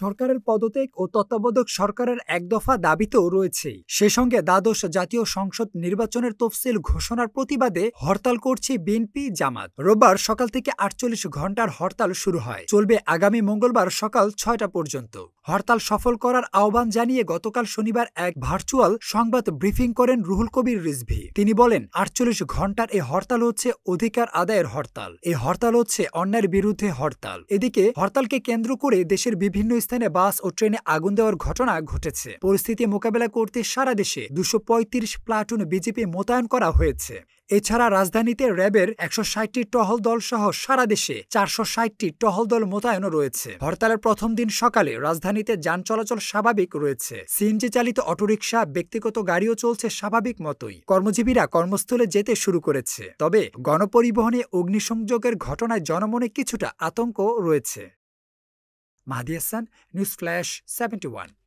সরকারের পদত্যাগ ও তত্ত্বাবধায়ক সরকারের এক দফা দাবিতেও রয়েছে সে সঙ্গে দ্বাদশ জাতীয় সংসদ নির্বাচনের তফসিল ঘোষণার প্রতিবাদে হরতাল করছে বিএনপি জামাত রোববার সকাল থেকে আটচল্লিশ ঘন্টার হরতাল শুরু হয় চলবে আগামী মঙ্গলবার সকাল ছয়টা পর্যন্ত হরতাল সফল করার আহ্বান জানিয়ে গতকাল শনিবার এক ভার্চুয়াল সংবাদ ব্রিফিং করেন রুহুল কবির রিজভি তিনি বলেন আটচল্লিশ ঘন্টার এই হরতাল হচ্ছে অধিকার আদায়ের হরতাল এই হরতাল হচ্ছে অন্যায়ের বিরুদ্ধে হরতাল এদিকে হরতালকে কেন্দ্র করে দেশের বিভিন্ন স্থানে বাস ও ট্রেনে আগুন দেওয়ার ঘটনা ঘটেছে পরিস্থিতি মোকাবেলা করতে সারা দেশে দুশো প্লাটুন বিজেপি মোতায়েন করা হয়েছে এছাড়া রাজধানীতে র্যাবের একশো ষাটটি টহল দল সহ সারা দেশে চারশো ষাটটি টহল দল মোতায়েনও রয়েছে হরতালের প্রথম দিন সকালে রাজধানীতে যান চলাচল স্বাভাবিক রয়েছে সিএনজি চালিত অটোরিকশা ব্যক্তিগত গাড়িও চলছে স্বাভাবিক মতোই কর্মজীবীরা কর্মস্থলে যেতে শুরু করেছে তবে গণপরিবহনে অগ্নিসংযোগের ঘটনায় জনমনে কিছুটা আতঙ্ক রয়েছে Mahdi Hasan news flash seventy